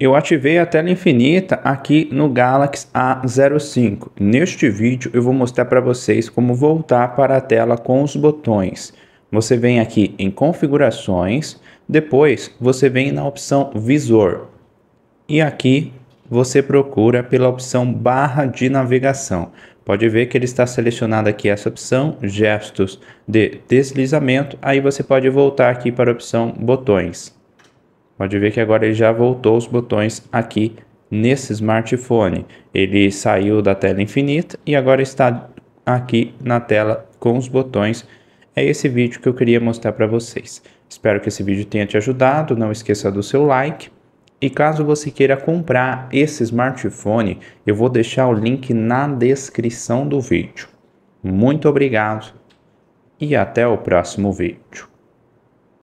Eu ativei a tela infinita aqui no Galaxy A05. Neste vídeo eu vou mostrar para vocês como voltar para a tela com os botões. Você vem aqui em configurações, depois você vem na opção visor e aqui você procura pela opção barra de navegação. Pode ver que ele está selecionado aqui essa opção, gestos de deslizamento, aí você pode voltar aqui para a opção botões. Pode ver que agora ele já voltou os botões aqui nesse smartphone. Ele saiu da tela infinita e agora está aqui na tela com os botões. É esse vídeo que eu queria mostrar para vocês. Espero que esse vídeo tenha te ajudado. Não esqueça do seu like. E caso você queira comprar esse smartphone, eu vou deixar o link na descrição do vídeo. Muito obrigado e até o próximo vídeo.